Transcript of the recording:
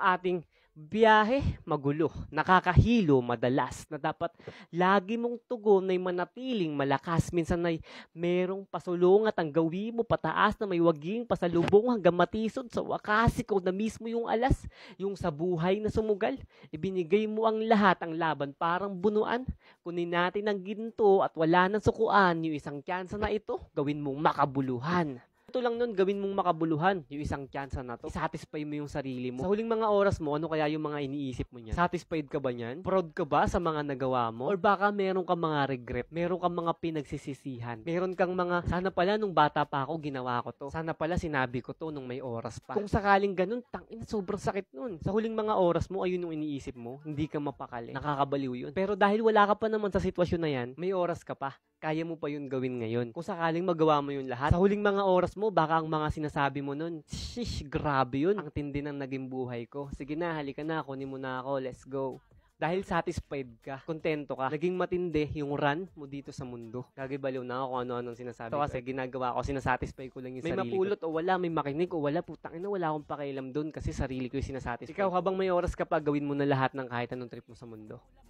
ating biyahe magulo, nakakahilo madalas na dapat lagi mong tugon ay manatiling malakas. Minsan ay merong pasulong at ang gawin mo pataas na may waging pasalubong hanggang matisod sa wakas. Ikaw na mismo yung alas, yung sa buhay na sumugal. Ibinigay mo ang lahat, ang laban parang bunuan. Kunin natin ang ginto at wala nang sukuan yung isang tsansa na ito, gawin mong makabuluhan. Ito lang nun, gawin mong makabuluhan yung isang chance na to. Satisfy mo yung sarili mo. Sa huling mga oras mo, ano kaya yung mga iniisip mo niyan? Satisfied ka ba niyan? Proud ka ba sa mga nagawa mo? Or baka meron kang mga regret? Meron kang mga pinagsisisihan? Meron kang mga, sana pala nung bata pa ako, ginawa ko to. Sana pala sinabi ko to nung may oras pa. Kung sakaling ganun, tangin, sobrang sakit nun. Sa huling mga oras mo, ayun yung iniisip mo. Hindi ka mapakali. Nakakabaliw yun. Pero dahil wala ka pa naman sa sitwasyon na yan, may oras ka pa kaya mo pa yun gawin ngayon. Kung sakaling magawa mo yun lahat, sa huling mga oras mo, baka ang mga sinasabi mo nun, shish, grabe yun. Ang tindi ng naging buhay ko. Sige na, halika na, kunin mo na ako, let's go. Dahil satisfied ka, kontento ka, naging matindi yung run mo dito sa mundo. Gagibaliw na ako kung ano-anong sinasabi so, ko. Kasi ginagawa ko, sinasatisfy ko lang yung may sarili May mapulot ko. o wala, may makinig o wala, putang ina, wala akong pakialam doon kasi sarili ko yung sinasatisfy. Ikaw habang may oras ka pa, gawin mo na lahat ng kahit anong trip mo sa mundo.